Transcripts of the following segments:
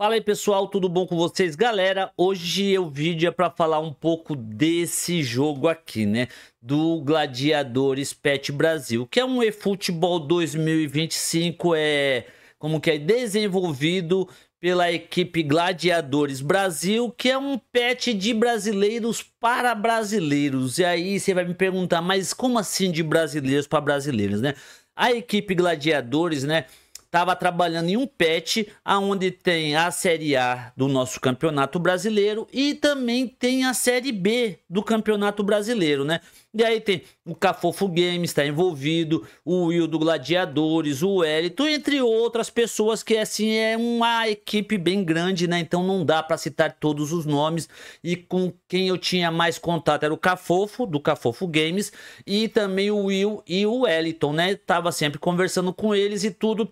Fala aí pessoal, tudo bom com vocês? Galera, hoje o vídeo é para falar um pouco desse jogo aqui, né? Do Gladiadores Pet Brasil, que é um eFootball 2025, é como que é desenvolvido pela equipe Gladiadores Brasil, que é um pet de brasileiros para brasileiros. E aí você vai me perguntar, mas como assim de brasileiros para brasileiros, né? A equipe Gladiadores, né? estava trabalhando em um pet aonde tem a Série A do nosso Campeonato Brasileiro e também tem a Série B do Campeonato Brasileiro, né? E aí tem o Cafofo Games está envolvido, o Will do Gladiadores, o Elito, entre outras pessoas que assim é uma equipe bem grande, né? Então não dá para citar todos os nomes e com quem eu tinha mais contato era o Cafofo do Cafofo Games e também o Will e o Wellington, né? Tava sempre conversando com eles e tudo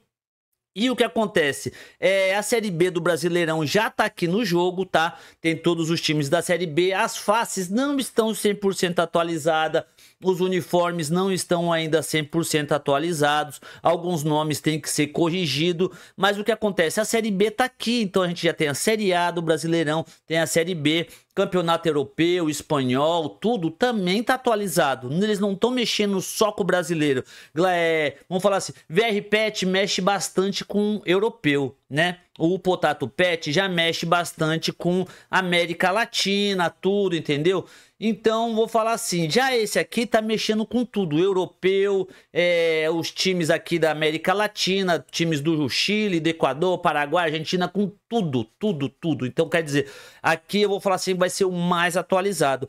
e o que acontece? É, a Série B do Brasileirão já tá aqui no jogo, tá? Tem todos os times da Série B. As faces não estão 100% atualizadas. Os uniformes não estão ainda 100% atualizados. Alguns nomes têm que ser corrigido. Mas o que acontece? A Série B tá aqui. Então a gente já tem a Série A do Brasileirão, tem a Série B campeonato europeu, espanhol, tudo também tá atualizado. Eles não estão mexendo só com o brasileiro. É, vamos falar assim, VRPET mexe bastante com o europeu, né? o Potato Pet já mexe bastante com América Latina, tudo, entendeu? Então, vou falar assim, já esse aqui tá mexendo com tudo, europeu, é, os times aqui da América Latina, times do Chile, do Equador, Paraguai, Argentina, com tudo, tudo, tudo. Então, quer dizer, aqui eu vou falar assim, vai ser o mais atualizado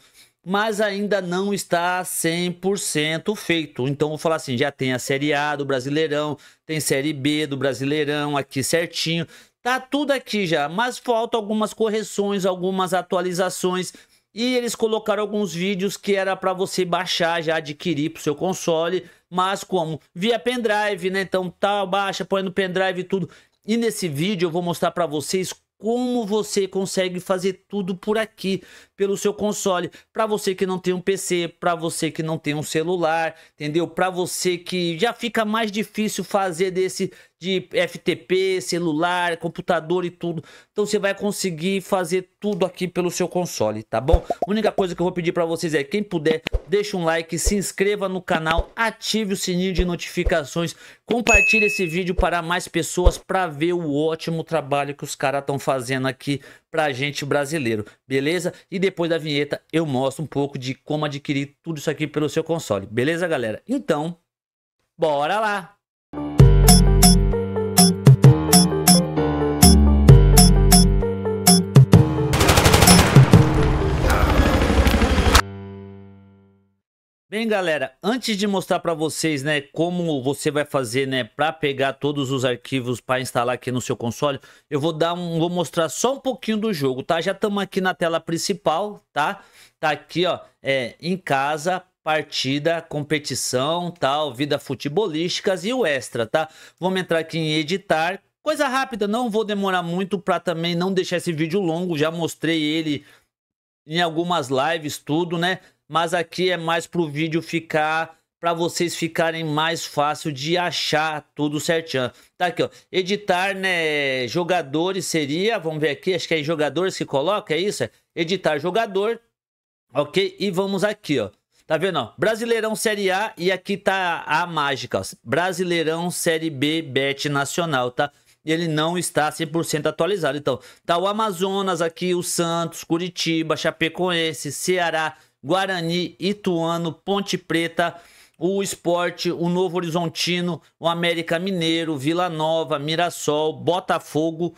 mas ainda não está 100% feito. Então vou falar assim, já tem a Série A do Brasileirão, tem Série B do Brasileirão aqui certinho, Tá tudo aqui já, mas faltam algumas correções, algumas atualizações. E eles colocaram alguns vídeos que era para você baixar, já adquirir pro seu console, mas como via pendrive, né? Então tá, baixa, põe no pendrive tudo. E nesse vídeo eu vou mostrar para vocês como você consegue fazer tudo por aqui pelo seu console, para você que não tem um PC, para você que não tem um celular, entendeu? Para você que já fica mais difícil fazer desse de FTP, celular, computador e tudo. Então você vai conseguir fazer tudo aqui pelo seu console, tá bom? A única coisa que eu vou pedir para vocês é, quem puder, deixa um like, se inscreva no canal, ative o sininho de notificações, compartilhe esse vídeo para mais pessoas para ver o ótimo trabalho que os caras estão fazendo aqui pra gente brasileiro, beleza? E depois da vinheta eu mostro um pouco de como adquirir tudo isso aqui pelo seu console, beleza, galera? Então, bora lá! Bem, galera, antes de mostrar para vocês, né, como você vai fazer, né, para pegar todos os arquivos para instalar aqui no seu console, eu vou dar um, vou mostrar só um pouquinho do jogo, tá? Já estamos aqui na tela principal, tá? Tá aqui, ó, é em casa, partida, competição, tal, vida futebolísticas e o extra, tá? Vamos entrar aqui em editar. Coisa rápida, não vou demorar muito para também não deixar esse vídeo longo, já mostrei ele em algumas lives, tudo, né? mas aqui é mais pro vídeo ficar para vocês ficarem mais fácil de achar tudo certinho. Tá aqui, ó. Editar, né, jogadores seria, vamos ver aqui, acho que é jogadores que coloca, é isso? É editar jogador. OK? E vamos aqui, ó. Tá vendo, ó? Brasileirão Série A e aqui tá a mágica, ó. Brasileirão Série B Bet Nacional, tá? ele não está 100% atualizado. Então, tá o Amazonas aqui, o Santos, Curitiba, Chapecoense, Ceará, Guarani, Ituano, Ponte Preta, o Esporte, o Novo Horizontino, o América Mineiro, Vila Nova, Mirassol, Botafogo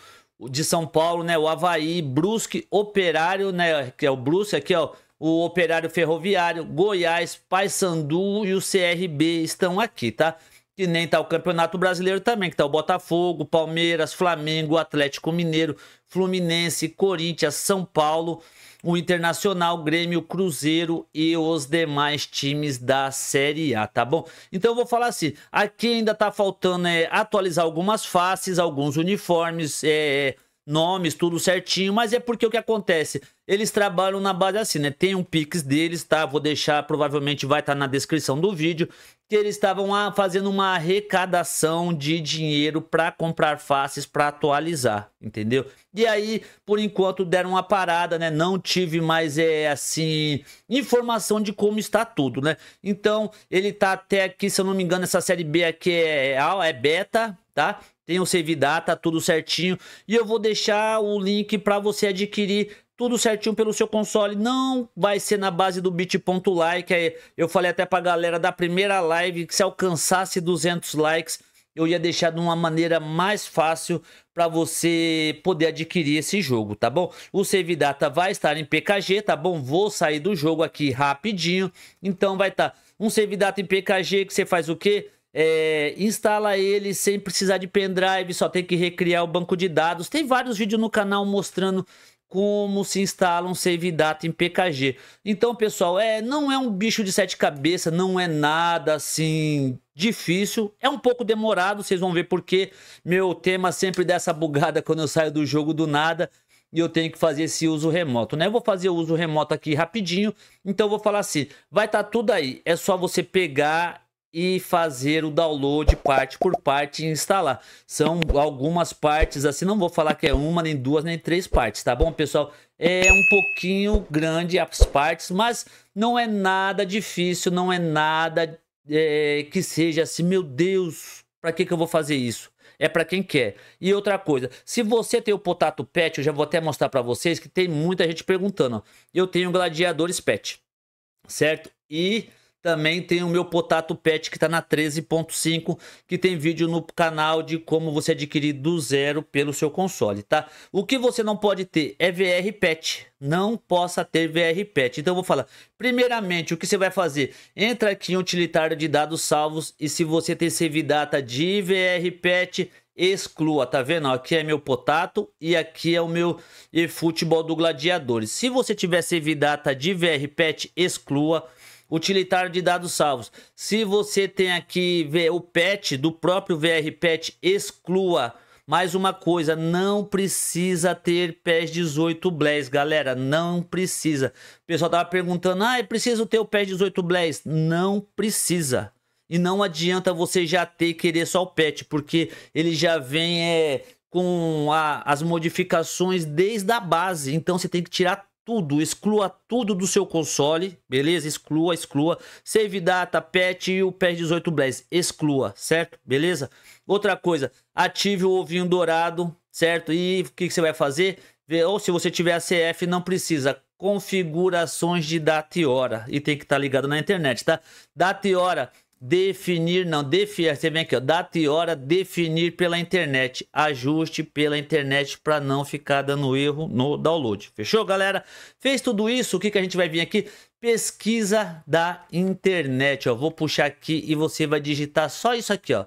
de São Paulo, né? O Havaí, Brusque, Operário, né? Que é o Brusque aqui, ó. O Operário Ferroviário, Goiás, Paysandu e o CRB estão aqui, tá? Que nem tá o Campeonato Brasileiro também, que tá o Botafogo, Palmeiras, Flamengo, Atlético Mineiro, Fluminense, Corinthians, São Paulo, o Internacional, Grêmio, Cruzeiro e os demais times da Série A, tá bom? Então eu vou falar assim, aqui ainda tá faltando é, atualizar algumas faces, alguns uniformes, é, nomes, tudo certinho, mas é porque o que acontece? Eles trabalham na base assim, né? Tem um Pix deles, tá? Vou deixar, provavelmente vai estar tá na descrição do vídeo que eles estavam ah, fazendo uma arrecadação de dinheiro para comprar faces para atualizar, entendeu? E aí, por enquanto, deram uma parada, né? Não tive mais, é, assim, informação de como está tudo, né? Então, ele tá até aqui, se eu não me engano, essa série B aqui é, é, é beta, tá? Tem o save data, tudo certinho. E eu vou deixar o link para você adquirir tudo certinho pelo seu console. Não vai ser na base do bit.like. Eu falei até pra galera da primeira live que se alcançasse 200 likes, eu ia deixar de uma maneira mais fácil para você poder adquirir esse jogo, tá bom? O save data vai estar em PKG, tá bom? Vou sair do jogo aqui rapidinho. Então vai estar tá um save data em PKG que você faz o quê? É, instala ele sem precisar de pendrive, só tem que recriar o banco de dados. Tem vários vídeos no canal mostrando como se instala um save data em PKG. Então, pessoal, é, não é um bicho de sete cabeças, não é nada assim difícil. É um pouco demorado, vocês vão ver porque meu tema sempre dá essa bugada quando eu saio do jogo do nada e eu tenho que fazer esse uso remoto, né? Eu vou fazer o uso remoto aqui rapidinho, então eu vou falar assim, vai estar tá tudo aí, é só você pegar e fazer o download parte por parte e instalar. São algumas partes assim, não vou falar que é uma, nem duas, nem três partes, tá bom, pessoal? É um pouquinho grande as partes, mas não é nada difícil, não é nada é, que seja assim, meu Deus, para que, que eu vou fazer isso? É para quem quer. E outra coisa, se você tem o potato pet, eu já vou até mostrar para vocês que tem muita gente perguntando. Eu tenho gladiadores pet, certo? E também tem o meu potato pet que está na 13.5, que tem vídeo no canal de como você adquirir do zero pelo seu console, tá? O que você não pode ter é VR pet, não possa ter VR pet. Então eu vou falar, primeiramente, o que você vai fazer? Entra aqui em utilitário de dados salvos e se você tem save data de VR pet, exclua, tá vendo? Aqui é meu potato e aqui é o meu eFootball futebol do gladiadores. Se você tiver save data de VR pet, exclua utilitário de dados salvos. Se você tem aqui o pet do próprio VR Pet, exclua. Mais uma coisa, não precisa ter PES 18 Blaze, galera, não precisa. O pessoal tava perguntando, ah, é preciso ter o PES 18 Blaze. Não precisa. E não adianta você já ter querer só o pet, porque ele já vem é, com a, as modificações desde a base. Então você tem que tirar tudo, exclua tudo do seu console, beleza? Exclua, exclua. Save data, patch e o PES 18 Blast, exclua, certo? Beleza? Outra coisa, ative o ovinho dourado, certo? E o que, que, você vai fazer? Ou se você tiver a CF, não precisa. Configurações de data e hora. E tem que estar tá ligado na internet, tá? Data e hora Definir, não, definir. Você vem aqui, ó, data e hora, definir pela internet. Ajuste pela internet para não ficar dando erro no download. Fechou, galera? Fez tudo isso, o que, que a gente vai vir aqui? Pesquisa da internet, ó. Vou puxar aqui e você vai digitar só isso aqui, ó.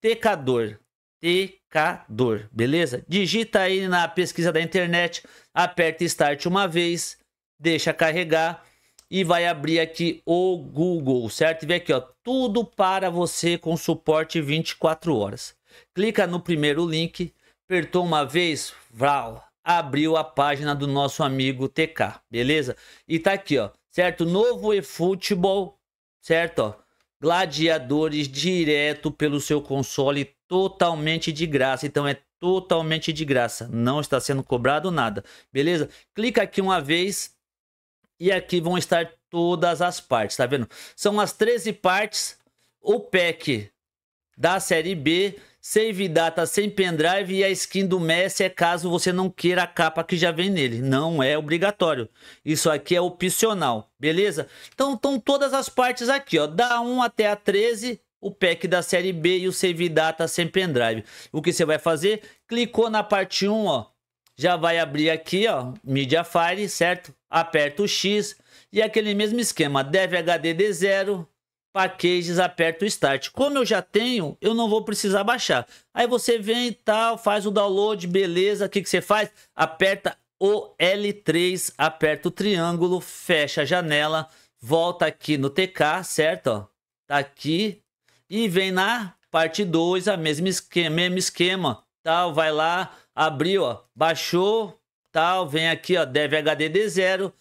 Tecador, tecador, beleza? Digita aí na pesquisa da internet, aperta Start uma vez, deixa carregar e vai abrir aqui o Google, certo? E vem aqui, ó, tudo para você com suporte 24 horas. Clica no primeiro link, apertou uma vez, vral, abriu a página do nosso amigo TK, beleza? E tá aqui, ó, certo? Novo eFootball, certo? Ó, gladiadores direto pelo seu console totalmente de graça. Então é totalmente de graça, não está sendo cobrado nada, beleza? Clica aqui uma vez, e aqui vão estar todas as partes, tá vendo? São as 13 partes, o pack da série B, save data sem pendrive e a skin do Messi é caso você não queira a capa que já vem nele. Não é obrigatório. Isso aqui é opcional, beleza? Então estão todas as partes aqui, ó, da 1 até a 13, o pack da série B e o save data sem pendrive. O que você vai fazer? Clicou na parte 1, ó, já vai abrir aqui, ó, Media Fire, certo? Aperta o X e aquele mesmo esquema, Dev HD D0, Packages, aperta o Start. Como eu já tenho, eu não vou precisar baixar. Aí você vem e tal, faz o download, beleza. O que, que você faz? Aperta o L3, aperta o triângulo, fecha a janela, volta aqui no TK, certo? Ó, tá aqui e vem na parte 2, a mesma esquema, mesmo esquema, tal, vai lá, Abriu, ó, baixou, tal, vem aqui, ó, deve HDD 0,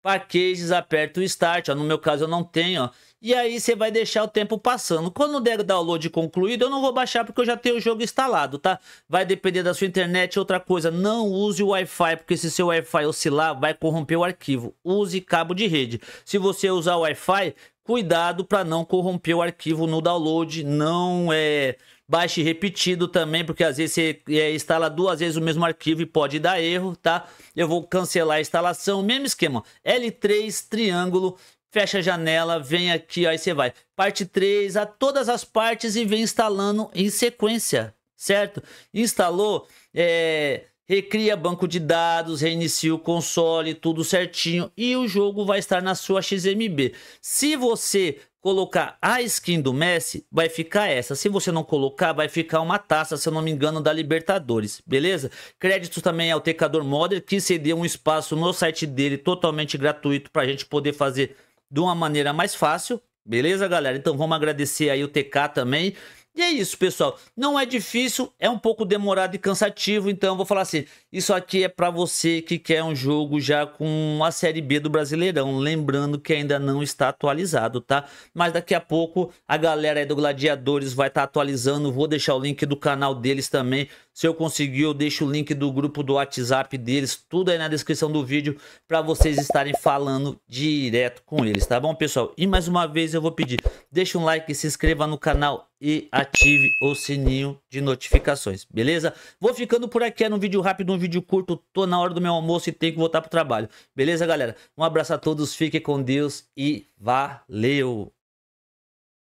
packages, aperta o start, ó, no meu caso eu não tenho, ó. E aí você vai deixar o tempo passando. Quando der download concluído, eu não vou baixar porque eu já tenho o jogo instalado, tá? Vai depender da sua internet. Outra coisa, não use o Wi-Fi, porque se seu Wi-Fi oscilar, vai corromper o arquivo. Use cabo de rede. Se você usar o Wi-Fi, cuidado para não corromper o arquivo no download. Não é Baixe repetido também, porque às vezes você é, instala duas vezes o mesmo arquivo e pode dar erro, tá? Eu vou cancelar a instalação, mesmo esquema. L3, triângulo, fecha a janela, vem aqui, aí você vai. Parte 3, a todas as partes e vem instalando em sequência, certo? Instalou, é, recria banco de dados, reinicia o console, tudo certinho e o jogo vai estar na sua XMB. Se você colocar a skin do Messi, vai ficar essa. Se você não colocar, vai ficar uma taça, se eu não me engano, da Libertadores, beleza? créditos também ao Tecador Modder, que cedeu um espaço no site dele totalmente gratuito para a gente poder fazer de uma maneira mais fácil, Beleza, galera? Então vamos agradecer aí o TK também. E é isso, pessoal. Não é difícil, é um pouco demorado e cansativo, então eu vou falar assim: isso aqui é para você que quer um jogo já com a série B do Brasileirão, lembrando que ainda não está atualizado, tá? Mas daqui a pouco a galera aí do Gladiadores vai estar tá atualizando, vou deixar o link do canal deles também se eu conseguir, eu deixo o link do grupo do WhatsApp deles, tudo aí na descrição do vídeo, para vocês estarem falando direto com eles, tá bom, pessoal? E mais uma vez eu vou pedir, deixa um like, se inscreva no canal e ative o sininho de notificações, beleza? Vou ficando por aqui, é um vídeo rápido, um vídeo curto, tô na hora do meu almoço e tenho que voltar pro trabalho, beleza, galera? Um abraço a todos, fiquem com Deus e valeu!